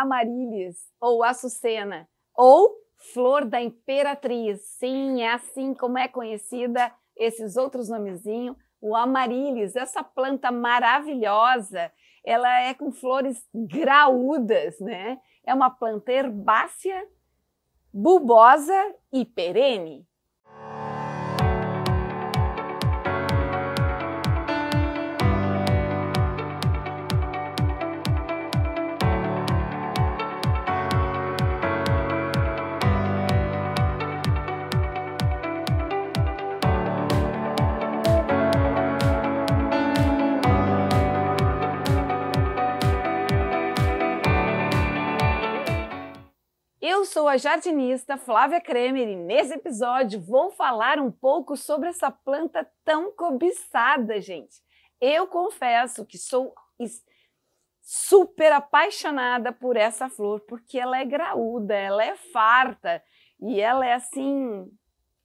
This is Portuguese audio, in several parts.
Amarilis ou Açucena ou Flor da Imperatriz. Sim, é assim como é conhecida esses outros nomezinhos. O Amarilis, essa planta maravilhosa, ela é com flores graúdas, né? É uma planta herbácea, bulbosa e perene. Eu sou a jardinista Flávia Kremer e nesse episódio vou falar um pouco sobre essa planta tão cobiçada, gente. Eu confesso que sou super apaixonada por essa flor, porque ela é graúda, ela é farta e ela é assim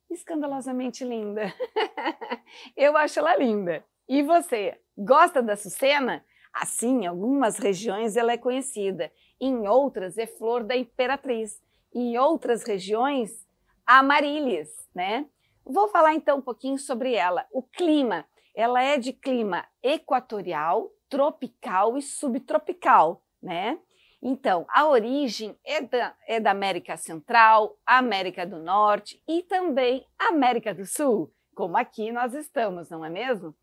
escandalosamente linda. Eu acho ela linda. E você, gosta da açucena? Assim, em algumas regiões ela é conhecida em outras é Flor da Imperatriz, em outras regiões, amarilis, né? Vou falar então um pouquinho sobre ela. O clima, ela é de clima equatorial, tropical e subtropical, né? Então, a origem é da, é da América Central, América do Norte e também América do Sul, como aqui nós estamos, não é mesmo?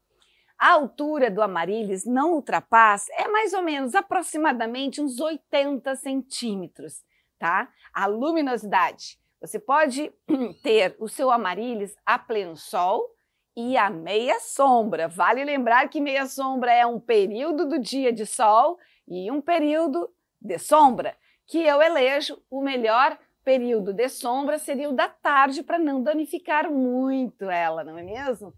A altura do Amarilis não ultrapassa, é mais ou menos aproximadamente uns 80 centímetros, tá? A luminosidade. Você pode ter o seu Amarilis a pleno sol e a meia sombra. Vale lembrar que meia sombra é um período do dia de sol e um período de sombra, que eu elejo o melhor período de sombra seria o da tarde para não danificar muito ela, não é mesmo?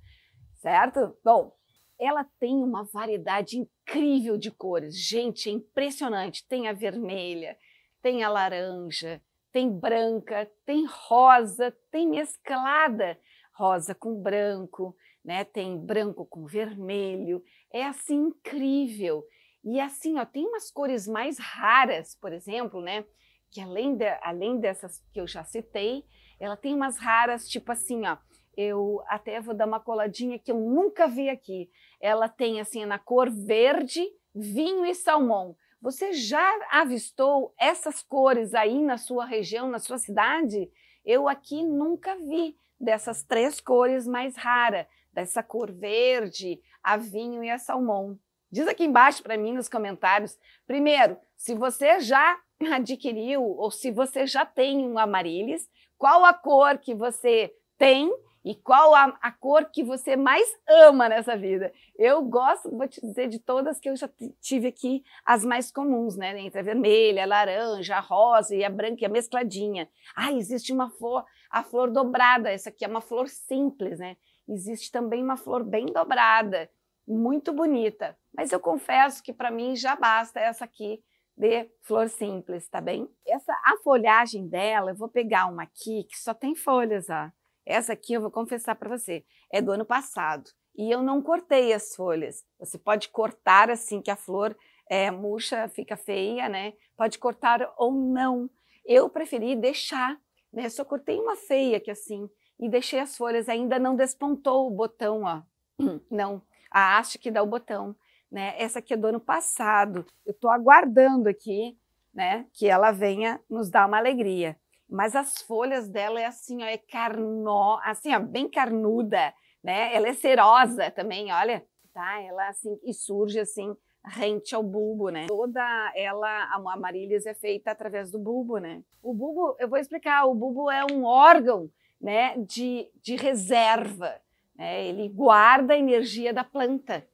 Certo? Bom, ela tem uma variedade incrível de cores. Gente, é impressionante. Tem a vermelha, tem a laranja, tem branca, tem rosa, tem mesclada rosa com branco, né? Tem branco com vermelho. É assim incrível. E assim, ó, tem umas cores mais raras, por exemplo, né? Que além, de, além dessas que eu já citei, ela tem umas raras, tipo assim, ó, eu até vou dar uma coladinha que eu nunca vi aqui. Ela tem assim na cor verde, vinho e salmão. Você já avistou essas cores aí na sua região, na sua cidade? Eu aqui nunca vi dessas três cores mais rara, dessa cor verde, a vinho e a salmão. Diz aqui embaixo para mim nos comentários. Primeiro, se você já adquiriu ou se você já tem um amarilis, qual a cor que você tem e qual a, a, cor que você mais ama nessa vida? Eu gosto, vou te dizer, de todas que eu já tive aqui, as mais comuns, né? Entre a vermelha, a laranja, a rosa e a branca, e a mescladinha. Ah, existe uma flor, a flor dobrada, essa aqui é uma flor simples, né? Existe também uma flor bem dobrada, muito bonita. Mas eu confesso que para mim já basta essa aqui de flor simples, tá bem? Essa, a folhagem dela, eu vou pegar uma aqui que só tem folhas, ó essa aqui eu vou confessar para você, é do ano passado e eu não cortei as folhas. Você pode cortar assim que a flor é murcha, fica feia, né? Pode cortar ou não. Eu preferi deixar, né? só cortei uma feia aqui assim e deixei as folhas. Ainda não despontou o botão, ó. Não, a haste que dá o botão, né? Essa aqui é do ano passado. Eu estou aguardando aqui, né? Que ela venha nos dar uma alegria mas as folhas dela é assim, ó, é carnó, assim, ó, bem carnuda, né? Ela é cerosa também, olha, tá? Ela assim, e surge assim, rente ao bulbo, né? Toda ela, a amarílis é feita através do bulbo, né? O bulbo, eu vou explicar, o bulbo é um órgão, né, de, de reserva, né? Ele guarda a energia da planta.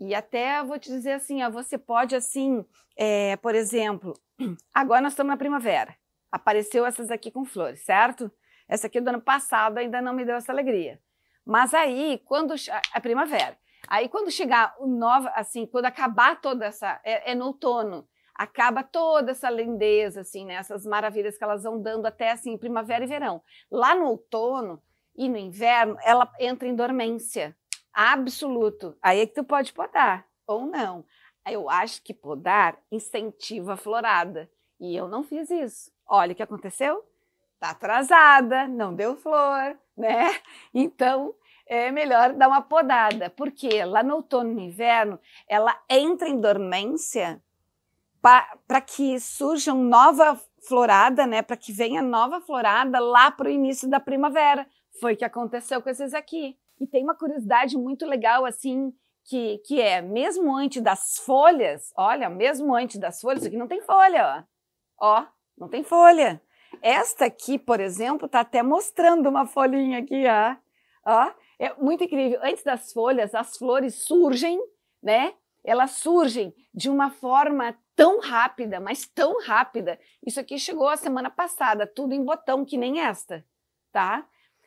E até vou te dizer assim, ó, você pode assim, é, por exemplo, agora nós estamos na primavera, Apareceu essas aqui com flores, certo? Essa aqui do ano passado ainda não me deu essa alegria. Mas aí, quando a é, é primavera, aí quando chegar o nova, assim, quando acabar toda essa, é, é no outono, acaba toda essa lindeza, assim, né? Essas maravilhas que elas vão dando até assim primavera e verão. Lá no outono e no inverno, ela entra em dormência, absoluto. Aí é que tu pode podar ou não. Eu acho que podar incentiva a florada e eu não fiz isso. Olha o que aconteceu, tá atrasada, não deu flor, né? Então é melhor dar uma podada, porque lá no outono e inverno ela entra em dormência para que surja uma nova florada, né? Para que venha nova florada lá para o início da primavera. Foi o que aconteceu com esses aqui. E tem uma curiosidade muito legal assim que, que é mesmo antes das folhas, olha, mesmo antes das folhas, isso aqui não tem folha, ó. Ó, não tem folha. Esta aqui, por exemplo, está até mostrando uma folhinha aqui, ó. ó. É muito incrível. Antes das folhas, as flores surgem, né? Elas surgem de uma forma tão rápida, mas tão rápida. Isso aqui chegou a semana passada, tudo em botão, que nem esta, tá?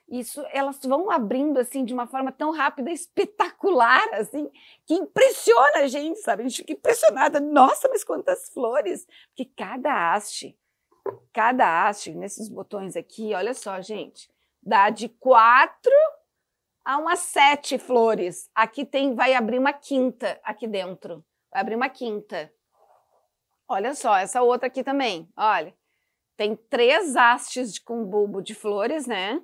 Isso, elas vão abrindo assim de uma forma tão rápida, espetacular, assim, que impressiona a gente, sabe? A gente fica impressionada. Nossa, mas quantas flores! Porque cada haste Cada haste, nesses botões aqui, olha só, gente, dá de quatro a umas sete flores. Aqui tem, vai abrir uma quinta aqui dentro. Vai abrir uma quinta. Olha só, essa outra aqui também, olha. Tem três hastes com bulbo de flores, né?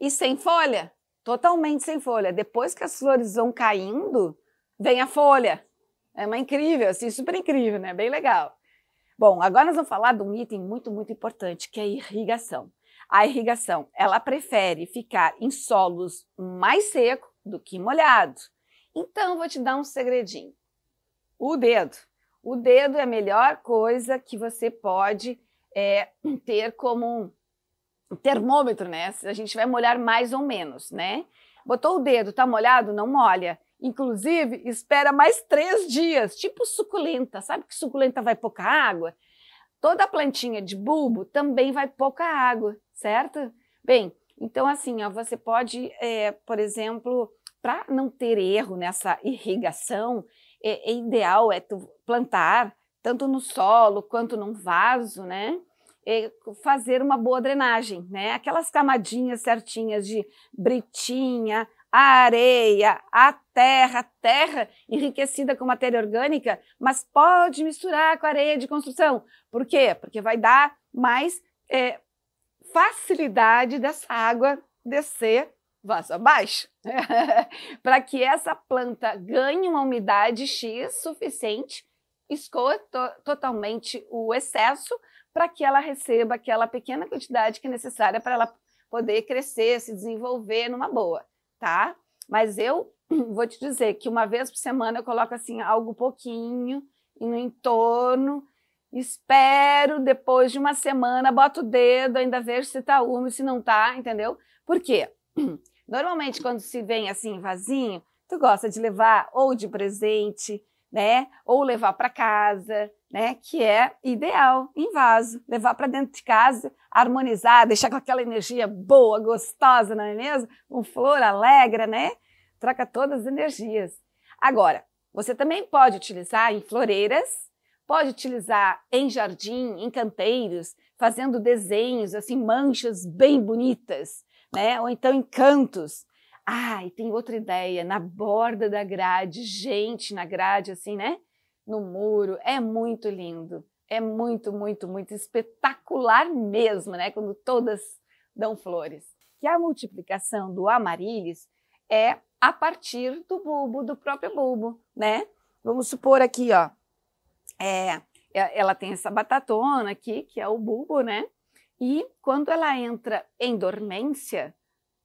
E sem folha, totalmente sem folha. Depois que as flores vão caindo, vem a folha. É uma incrível, assim, super incrível, né? Bem legal. Bom, agora nós vamos falar de um item muito, muito importante, que é a irrigação. A irrigação, ela prefere ficar em solos mais seco do que molhado. Então, vou te dar um segredinho. O dedo. O dedo é a melhor coisa que você pode é, ter como um termômetro, né? Se A gente vai molhar mais ou menos, né? Botou o dedo, tá molhado? Não molha. Inclusive, espera mais três dias, tipo suculenta. Sabe que suculenta vai pouca água? Toda plantinha de bulbo também vai pouca água, certo? Bem, então assim, ó, você pode, é, por exemplo, para não ter erro nessa irrigação, é, é ideal é plantar tanto no solo quanto num vaso, né? É, fazer uma boa drenagem, né? Aquelas camadinhas certinhas de britinha, a areia, a terra, terra enriquecida com matéria orgânica, mas pode misturar com areia de construção. Por quê? Porque vai dar mais é, facilidade dessa água descer vaso abaixo, para que essa planta ganhe uma umidade X suficiente, escoa to totalmente o excesso, para que ela receba aquela pequena quantidade que é necessária para ela poder crescer, se desenvolver numa boa tá? Mas eu vou te dizer que uma vez por semana eu coloco assim algo pouquinho e no entorno, espero depois de uma semana, boto o dedo, ainda vejo se tá úmido, se não tá, entendeu? Por quê? Normalmente quando se vem assim vazinho, tu gosta de levar ou de presente, né? Ou levar para casa, né? Que é ideal em vaso, levar para dentro de casa, harmonizar, deixar com aquela energia boa, gostosa, não é mesmo? Com flor alegre, né? Troca todas as energias. Agora, você também pode utilizar em floreiras, pode utilizar em jardim, em canteiros, fazendo desenhos assim, manchas bem bonitas, né? Ou então em cantos. Ai, tem outra ideia, na borda da grade, gente na grade, assim, né? No muro. É muito lindo. É muito, muito, muito espetacular mesmo, né? Quando todas dão flores. Que a multiplicação do amarilis é a partir do bulbo, do próprio bulbo, né? Vamos supor aqui, ó. É, é, ela tem essa batatona aqui, que é o bulbo, né? E quando ela entra em dormência,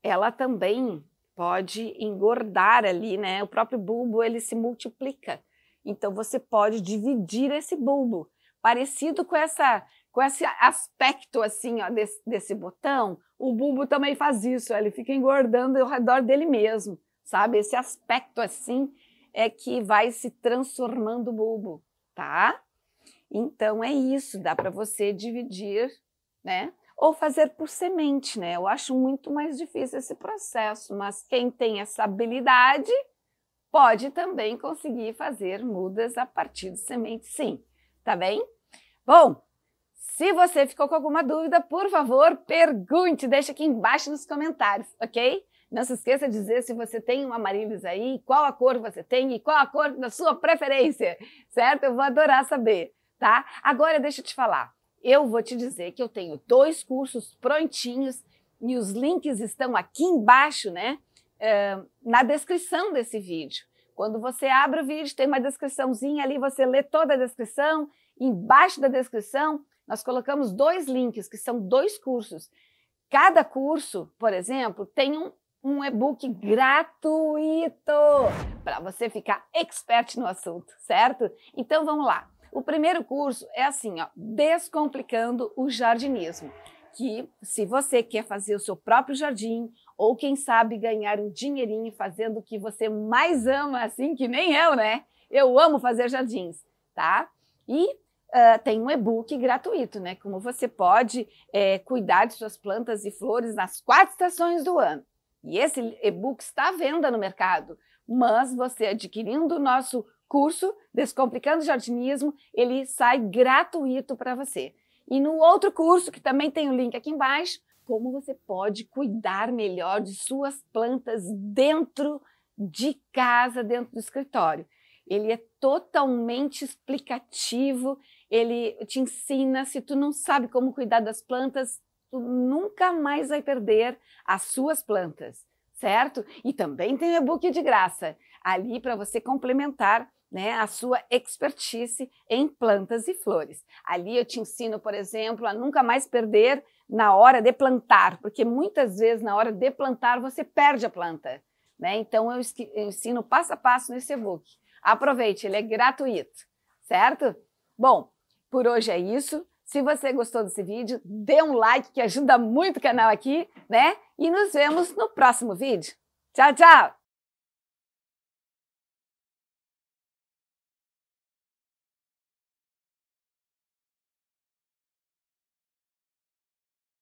ela também pode engordar ali, né? O próprio bulbo ele se multiplica. Então você pode dividir esse bulbo, parecido com essa com esse aspecto assim, ó, desse, desse botão, o bulbo também faz isso, ele fica engordando ao redor dele mesmo, sabe? Esse aspecto assim é que vai se transformando o bulbo, tá? Então é isso, dá para você dividir, né? ou fazer por semente, né? Eu acho muito mais difícil esse processo, mas quem tem essa habilidade pode também conseguir fazer mudas a partir de semente, sim, tá bem? Bom, se você ficou com alguma dúvida, por favor, pergunte, deixa aqui embaixo nos comentários, ok? Não se esqueça de dizer se você tem um amaryllis aí, qual a cor você tem e qual a cor da sua preferência, certo? Eu vou adorar saber, tá? Agora deixa eu te falar. Eu vou te dizer que eu tenho dois cursos prontinhos e os links estão aqui embaixo, né? É, na descrição desse vídeo. Quando você abre o vídeo, tem uma descriçãozinha ali, você lê toda a descrição. Embaixo da descrição, nós colocamos dois links, que são dois cursos. Cada curso, por exemplo, tem um, um e-book gratuito para você ficar expert no assunto, certo? Então vamos lá. O primeiro curso é assim, ó, Descomplicando o Jardinismo, que se você quer fazer o seu próprio jardim ou quem sabe ganhar um dinheirinho fazendo o que você mais ama, assim que nem eu, né? Eu amo fazer jardins, tá? E uh, tem um e-book gratuito, né? Como você pode é, cuidar de suas plantas e flores nas quatro estações do ano. E esse e-book está à venda no mercado, mas você adquirindo o nosso curso Descomplicando Jardinismo, ele sai gratuito para você. E no outro curso, que também tem o link aqui embaixo, como você pode cuidar melhor de suas plantas dentro de casa, dentro do escritório. Ele é totalmente explicativo, ele te ensina, se tu não sabe como cuidar das plantas, tu nunca mais vai perder as suas plantas, certo? E também tem o e-book de graça ali para você complementar né, a sua expertise em plantas e flores. Ali eu te ensino, por exemplo, a nunca mais perder na hora de plantar, porque muitas vezes na hora de plantar você perde a planta. Né? Então eu ensino passo a passo nesse e-book. Aproveite, ele é gratuito, certo? Bom, por hoje é isso. Se você gostou desse vídeo, dê um like que ajuda muito o canal aqui, né? E nos vemos no próximo vídeo. Tchau, tchau!